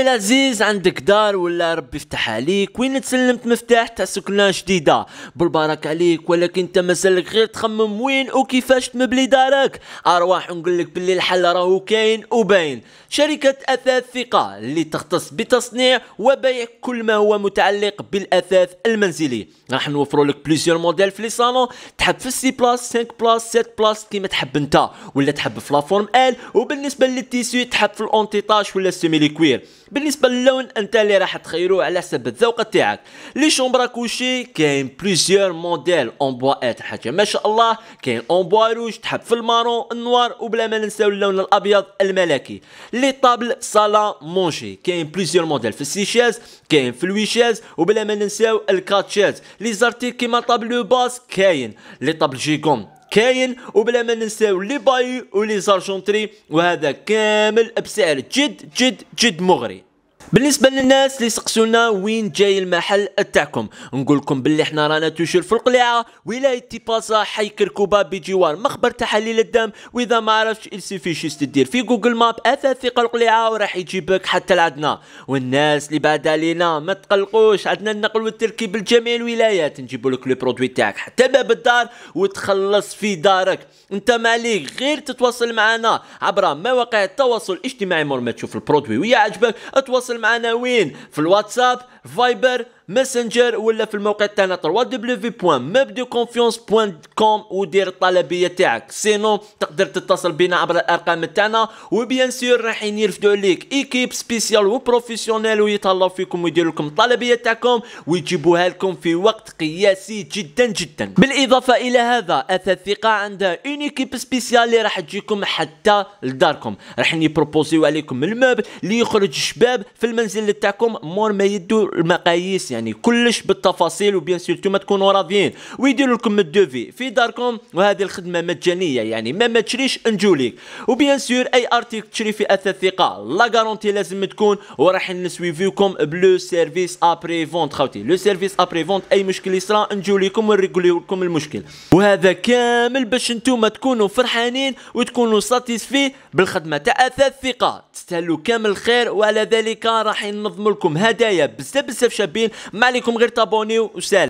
خويا العزيز عندك دار ولا ربي يفتح عليك وين تسلمت مفتاح تاع سكنه جديده بالبركه عليك ولكن انت مازالك غير تخمم وين وكيفاش تمبلي دارك ارواح نقول لك باللي الحل راهو كاين وباين شركه اثاث ثقه اللي تختص بتصنيع وبيع كل ما هو متعلق بالاثاث المنزلي راح نوفروا لك بليزيور موديل في لي صالون تحب في السي بلاس 5 بلاس 7 بلاس كيما تحب انت ولا تحب في لافورم ال وبالنسبه للتيسيو تحب في الاونتيطاج ولا السيميلي كوير بالنسبه للون انت اللي راح تخيروه على حسب الذوق تاعك لي شومبرا كوشي كاين بليزيور موديل اون بواات حاجه ما شاء الله كاين اون بوا روج تحب في المارون النوار وبلا ما ننساو اللون الابيض الملكي لي طابل صالا مونشي كاين بليزيور موديل في السيشاز كاين في الويشاز وبلا ما ننساو الكاتشاز لي زارتيك كيما طابلو باس كاين لي طابل جيكون كاين وبلا ما ننساو لي باي ولي زارجونتري وهذا كامل بسعر جد جد جد مغري بالنسبه للناس اللي سقسونا وين جاي المحل تاعكم نقول لكم باللي حنا رانا توشر في القليعه ولايه تيباسا حي كركوبا بجوار مخبر تحاليل الدم واذا ما عرفتش في شي تدير في جوجل ماب اثاث ثقه القليعه وراح يجيبك حتى لعدنا والناس اللي بعد علينا ما تقلقوش عندنا النقل والتركيب لجميع الولايات نجيبوا لك لو برودوي تاعك حتى باب الدار وتخلص في دارك انت مالك غير تتواصل معنا عبر مواقع التواصل الاجتماعي مور ما تشوف البرودوي ويا عجبك اتواصل معنا وين في الواتساب فايبر ماسنجر ولا في الموقع تاعنا www.mapdeconfiance.com ودير الطلبيه تاعك سينو تقدر تتصل بنا عبر الارقام تاعنا وبيان سور راحين يرفدوا عليك ايكيب سبيسيال وبروفيسيونيل ويتهلاو فيكم ويديروا لكم الطلبيه تاعكم ويجيبوها لكم في وقت قياسي جدا جدا بالاضافه الى هذا اثاث الثقه عندها اون ايكيب سبيسيال اللي راح تجيكم حتى لداركم راح يبروبوزيو عليكم المبل اللي يخرج شباب في المنزل تاعكم مور ما يدوا المقاييس يعني يعني كلش بالتفاصيل وبيان سور نتوما تكونوا راضيين ويديروا لكم الدوفي في داركم وهذه الخدمه مجانيه يعني ما ما تشريش انجوليك وبيان سور اي ارتيك تشري في اثاث ثقه لا غارونتي لازم تكون وراح نسويفيكم بلو سيرفيس ابري فونت خوتي لو سيرفيس ابري فونت اي مشكل يصرى انجوليكم ونريغوليو لكم المشكل وهذا كامل باش انتم تكونوا فرحانين وتكونوا ساتيسفي بالخدمه تاع اثاث ثقه تستاهلوا كامل الخير وعلى ذلك راح ننظم لكم هدايا بزاف بزاف شابين ما عليكم غير تابونيو وسلام